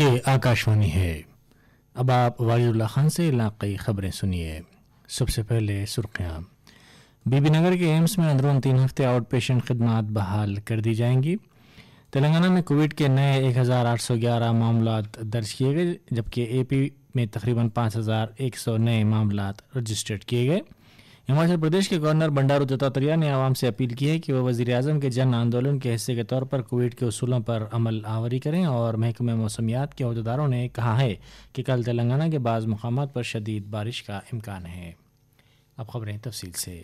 ये आकाशवाणी है अब आप वाजिदुल्ला खान से इलाकई खबरें सुनिए सबसे पहले सुर्खियाँ बीबी नगर के एम्स में अंदरून तीन हफ्ते आउट पेशेंट खदमात बहाल कर दी जाएंगी तेलंगाना में कोविड के नए 1811 मामला दर्ज किए गए जबकि एपी में तकरीबन 5100 नए मामला रजिस्टर्ड किए गए हिमाचल प्रदेश के गवर्नर बंडारू दत्तात्रेय ने आवाम से अपील की है कि वह वजी अजम के जन आंदोलन के हिस्से के तौर पर कोविड के असूलों पर अमल आवरी करें और महकमे मौसमियात के अहदेदारों ने कहा है कि कल तेलंगाना के बाद मकाम पर शदीद बारिश का इम्कान है अब खबरें तफसील से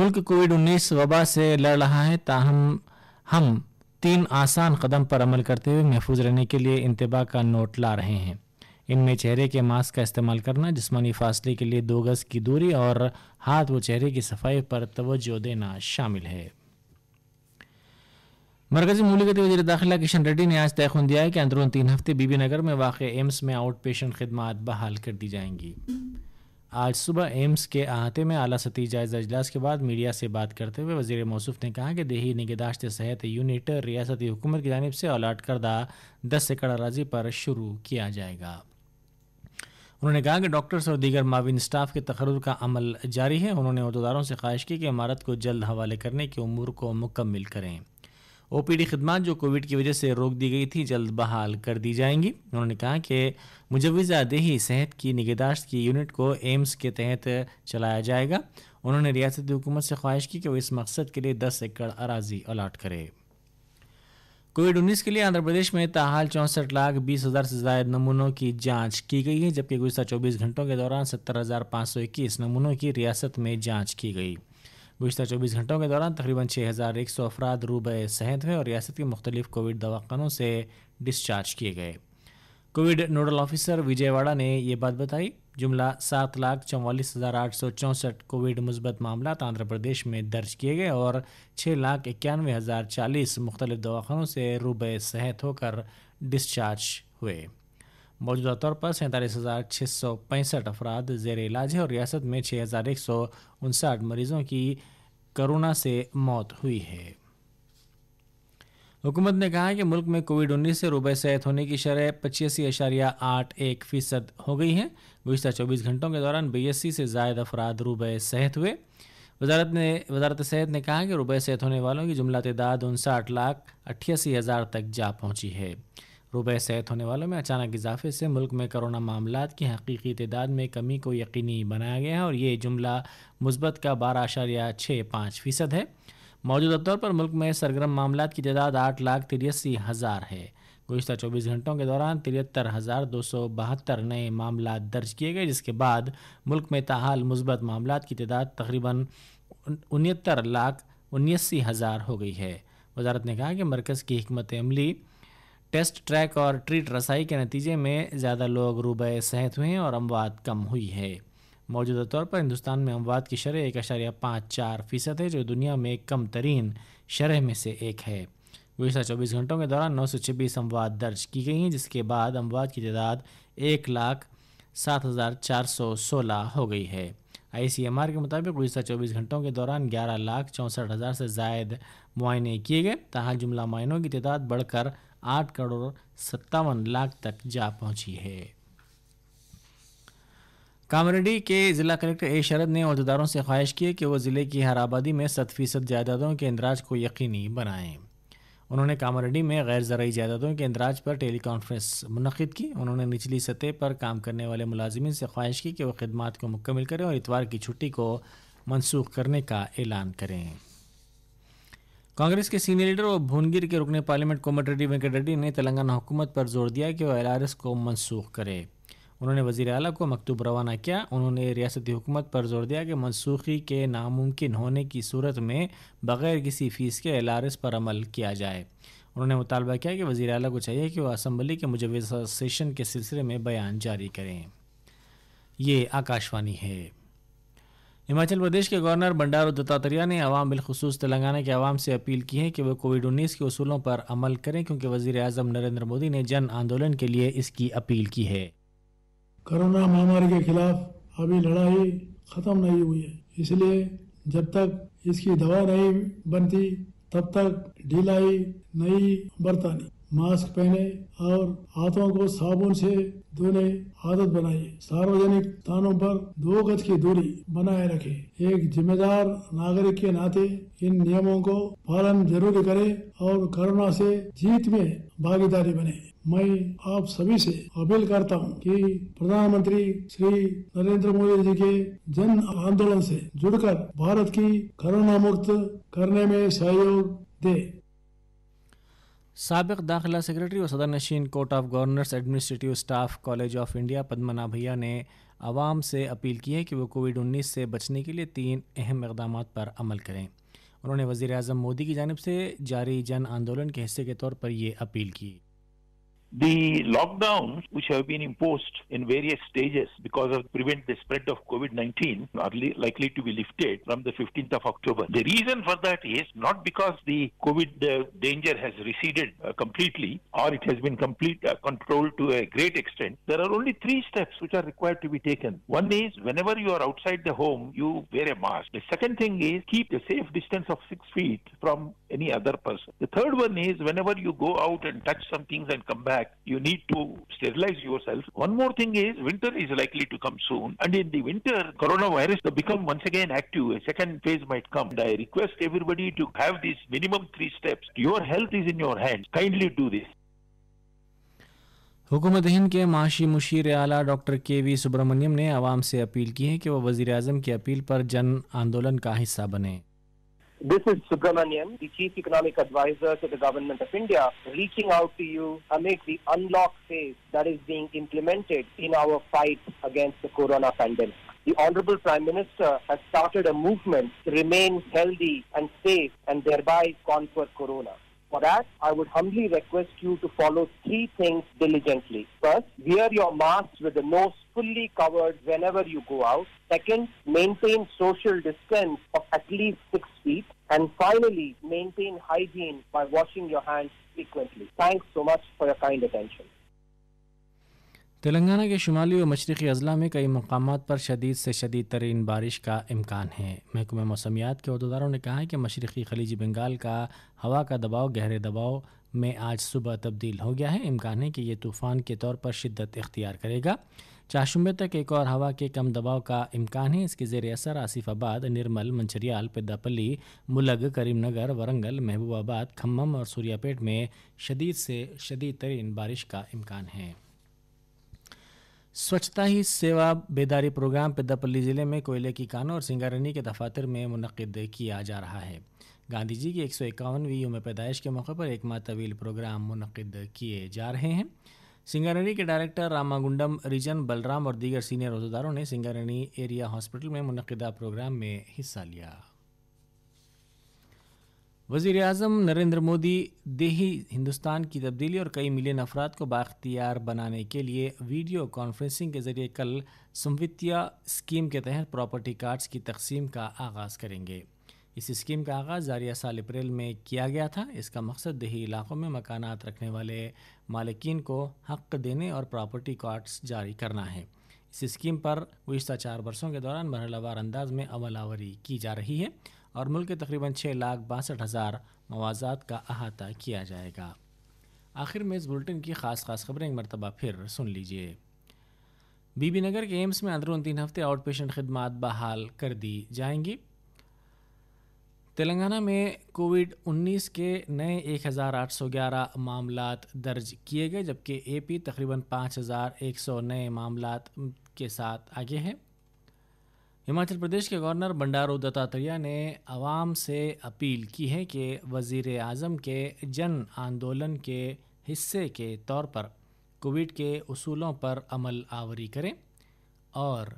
मुल्क कोविड उन्नीस वबा से लड़ रहा है ताहम हम तीन आसान कदम पर अमल करते हुए महफूज रहने के लिए इंतबा का नोट ला रहे हैं इनमें चेहरे के मास्क का इस्तेमाल करना जिसमानी फासले के लिए दो गज़ की दूरी और हाथ व चेहरे की सफाई पर तोज्जो देना शामिल है मरकजी ममलिकती वजी दाखिला किशन रेड्डी ने आज तय खुन दिया है कि अंदरून तीन हफ्ते बीबी नगर में वाक़ एम्स में आउट पेशेंट खदमात बहाल कर दी जाएंगी आज सुबह एम्स के अहाते में आला सती जायजा अजलास के बाद मीडिया से बात करते हुए वजीर मौसू ने कहा कि दही निगदाश्त सेहत यूनिट रियासती हुकूमत की जानब से अलाट करदा दस एकड़ अराजी पर शुरू किया जाएगा उन्होंने कहा कि डॉक्टर्स और दीगर माविन स्टाफ के तकरर का अमल जारी है उन्होंने अहदेदारों से ख्वाहिश की कि इमारत को जल्द हवाले करने के अमूर को मुकम्मिल करें ओ पी डी खदमात जो कोविड की वजह से रोक दी गई थी जल्द बहाल कर दी जाएंगी उन्होंने कहा कि मुजवज़ा देही सेहत की निगहदाश्त की यूनिट को एम्स के तहत चलाया जाएगा उन्होंने रियासती हुकूमत से ख्वाहिश की कि वह इस मकसद के लिए दस एकड़ अराजी अलाट करे कोविड 19 के लिए आंध्र प्रदेश में ताहाल चौंसठ लाख बीस हजार से ज्यादा नमूनों की जांच की गई है जबकि गुजरात 24 घंटों के दौरान सत्तर हजार पाँच सौ इक्कीस नमूनों की रियासत में जांच की गई गुजरात 24 घंटों के दौरान तकरीबन छः हज़ार एक सौ अफराद रूबे सेहत हुए और रियासत के मुख्तलिफ कोविड दवाखानों से डिस्चार्ज किए गए कोविड नोडल ऑफिसर विजयवाड़ा ने ये बात बताई जुमला सात लाख चौवालीस हज़ार आठ सौ चौंसठ कोविड मुस्बत मामला आंध्र प्रदेश में दर्ज किए गए और छः लाख इक्यानवे हज़ार चालीस मुख्तलिफ दवाखानों से रुबे सेहत होकर डिस्चार्ज हुए मौजूदा तौर पर सैंतालीस हज़ार छः सौ पैंसठ अफराद जेर इलाज है और रियासत में छः हज़ार एक सौ उनसठ मरीज़ों की कोरोना से मौत हुई है हुकूमत ने कहा है कि मुल्क में कोविड उन्नीस से रुबे सेहत होने की शरह पचासी अशारिया आठ एक फीसद हो गई है गुजत चौबीस घंटों के दौरान बयासी से जायद अफराद रुबे सेहत हुए वजारत ने वजारत सेहत ने कहा कि रुबे सेहत होने वालों की जुमला तदाद उनसाठ लाख अट्ठासी हज़ार तक जा पहुंची है रुबे सेहत होने वालों में अचानक इजाफे से मुल्क में कोरोना मामला की हकीकी तदाद में कमी को यकीनी बनाया गया है और ये जुमला मुस्बत का बारह अशारिया छः पाँच फ़ीसद है मौजूदा तौर पर मुल्क में सरगर्म मामला की तादाद आठ लाख तिरसी हज़ार है गुजतर चौबीस घंटों के दौरान तिरहत्तर हज़ार दो सौ बहत्तर नए मामला दर्ज किए गए जिसके बाद मुल्क में तहाल मुस्बत मामला की तादाद तकरीबन उनहत्तर लाख उन्यासी हज़ार हो गई है वजारत ने कहा कि मरकज़ की हमत अमली टेस्ट ट्रैक और ट्रीट रसाई के नतीजे में ज़्यादा लोग रूबे सेहत हुए हैं और अमवात कम हुई है मौजूदा तौर पर हिंदुस्तान में अमवाद की शरह एक अशारिया पाँच चार फीसद है जो दुनिया में कम तरीन शरह में से एक है गुजशत चौबीस घंटों के दौरान नौ सौ छब्बीस अमवाद दर्ज की गई हैं जिसके बाद अमवाद की तादाद एक लाख सात हज़ार चार सौ सोलह हो गई है आई सी एम आर के मुताबिक गुजशत चौबीस घंटों के दौरान ग्यारह लाख चौंसठ हज़ार से जायद मुआयने किए गए तहाँ जुमला मायनों की तादाद बढ़कर आठ करोड़ सत्तावन लाख तक जा पहुँची है कामरेडी के जिला कलेक्टर ए शरद ने अहदेदारों से ख्वाहिश की कि वो ज़िले की हर आबादी में सत फीसद जायदादों के इंदराज को यकीनी बनाएं उन्होंने कामरेडी में गैर ज़रूरी जायदादों के इंदराज पर टेली कॉन्फ्रेंस मनद की उन्होंने निचली सतह पर काम करने वाले मुलाजमन से ख्वाहिश की कि वह खदमात को मुकम्मल करें और इतवार की छुट्टी को मनसूख करने का ऐलान करें कांग्रेस के सीनियर लीडर और भुवनगिर के रुकने पार्लियामेंट कोमट रेड्डी वेंकट रेड्डी ने तेलंगाना हुकूमत पर जोर दिया कि वह एल को मनसूख करे उन्होंने वजीर अली को मकतूब रवाना किया उन्होंने रियासती हुकूमत पर जोर दिया कि मनसूखी के नामुमकिन होने की सूरत में बग़ैर किसी फ़ीस के एल आर एस पर अमल किया जाए उन्होंने मुतालबा किया कि वज़ी अल को चाहिए कि वह असम्बली के मुजवजा सेशन के सिलसिले में बयान जारी करें ये आकाशवाणी है हिमाचल प्रदेश के गवर्नर बंडारू दत्तात्रेय ने आवाम बिलखसूस तेलंगाना के आवाम से अपील की है कि वह कोविड उन्नीस के असूलों पर अमल करें क्योंकि वजीर अजम नरेंद्र मोदी ने जन आंदोलन के लिए इसकी अपील की है कोरोना महामारी के खिलाफ अभी लड़ाई खत्म नहीं हुई है इसलिए जब तक इसकी दवा नहीं बनती तब तक ढिलाई नहीं बरतानी मास्क पहने और हाथों को साबुन से धोने आदत बनाई सार्वजनिक स्थानों पर दो गज की दूरी बनाए रखें। एक जिम्मेदार नागरिक के नाते इन नियमों को पालन जरूर करें और कोरोना से जीत में भागीदारी बने मैं आप सभी से अपील करता हूं कि प्रधानमंत्री श्री नरेंद्र मोदी जी के जन आंदोलन से जुड़कर भारत की कोरोना मुक्त करने में सहयोग दे सबक दाखिला सेक्रेटरी और सदर नशीन court of governors administrative staff college of India Padmanabhaiah ने आवाम से अपील की है कि वो कोविड 19 से बचने के लिए तीन अहम इकदाम पर अमल करें उन्होंने वज़ी अजम मोदी की जानब से जारी जन आंदोलन के हिस्से के तौर पर ये अपील की The lockdowns, which have been imposed in various stages because of prevent the spread of COVID-19, are li- likely to be lifted from the 15th of October. The reason for that is not because the COVID uh, danger has receded uh, completely or it has been complete uh, controlled to a great extent. There are only three steps which are required to be taken. One is whenever you are outside the home, you wear a mask. The second thing is keep a safe distance of six feet from any other person. The third one is whenever you go out and touch some things and come back back, you need to sterilize yourself. One more thing is winter is likely to come soon. And in the winter, coronavirus will become once again active. A second phase might come. And I request everybody to have these minimum three steps. Your health is in your hands. Kindly do this. हुकूमत हिंद के माशी मुशीर आला doctor के we Subramaniam ने आवाम से appeal की है कि वह वजीर अजम की अपील पर जन आंदोलन का हिस्सा बने This is Subramanian, the Chief Economic Advisor to the Government of India, reaching out to you amid the unlock phase that is being implemented in our fight against the corona pandemic. The Honorable Prime Minister has started a movement to remain healthy and safe and thereby conquer corona. For that, I would humbly request you to follow three things diligently. First, wear your mask with the nose fully covered whenever you go out. Second, maintain social distance of at least six And finally, maintain hygiene by washing your hands frequently. Thanks so much for your kind attention. Telangana के शुमाली और मशरक़ी अजला में कई मकाम पर शदीद से शदीद तरीन बारिश का इम्कान है महकमे मौसमियात के अहदेदारों ने कहा है कि मशरक़ी खलीजी बंगाल का हवा का दबाव गहरे दबाव में आज सुबह तब्दील हो गया है इम्कान है कि यह तूफ़ान के तौर पर शिद्दत इख्तियार करेगा चाशुम्बे तक एक और हवा के कम दबाव का इम्कान है इसके जेर असर आसिफाबाद निर्मल मंचरियाल पिद्दापली मुलग करीमनगर वरंगल महबूबाबाद खम्मम और सूर्यापेट में शदीद से शदीद तरीन बारिश का इम्कान है स्वच्छता ही सेवा बेदारी प्रोग्राम पिद्दापली ज़िले में कोयले की कानों और सिंगारनी के दफातर में मनद किया जा रहा है गांधी जी की एक सौ इक्यावनवीं यम पैदाइश के मौके पर एक मातवील प्रोग्राम मनद किए जा रहे हैं सिंगारणी के डायरेक्टर रामागुंडम रिजन बलराम और दीगर सीनियर अहदेदारों ने सिंगारणी एरिया हॉस्पिटल में मनदा प्रोग्राम में हिस्सा लिया वजीर अजम नरेंद्र मोदी देही हिंदुस्तान की तब्दीली और कई मिलियन अफराद को बाख्तियार बनाने के लिए वीडियो कॉन्फ्रेंसिंग के जरिए कल संवित्तीय स्कीम के तहत प्रॉपर्टी कार्ड्स की तकसीम का आगाज़ करेंगे इस स्कीम का आगाज़ जारिया साल अप्रैल में किया गया था इसका मकसद दही इलाकों में मकानात रखने वाले मालिकीन को हक देने और प्रॉपर्टी कार्ड्स जारी करना है इस स्कीम पर गुज्तर चार बरसों के दौरान मरहलावार अंदाज में अमल आवरी की जा रही है और मुल्क के तकरीबन छः लाख बासठ हज़ार मवाजात का अहाता किया जाएगा आखिर में इस बुलेटिन की ख़ास ख़ास खबरें एक मरतबा फिर सुन लीजिए बीबी नगर के एम्स में अंदरून तीन हफ्ते आउट पेशेंट खदमात बहाल कर दी जाएंगी तेलंगाना में कोविड 19 के नए 1,811 मामला दर्ज किए गए जबकि एपी तकरीबन 5,100 नए मामला के साथ आगे है हिमाचल प्रदेश के गवर्नर बंडारू दत्तात्रेय ने आवाम से अपील की है कि वज़ी अजम के जन आंदोलन के हिस्से के तौर पर कोविड के असूलों पर अमल आवरी करें और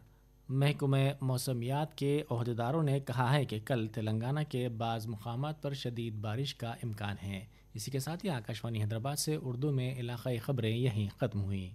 महकुम मौसमियात के अहदेदारों ने कहा है कि कल तेलंगाना के बाज़ मकाम पर शदीद बारिश का इम्कान है इसी के साथ ही आकाशवाणी हैदराबाद से उर्दू में इलाकई ख़बरें यहीं ख़त्म हुई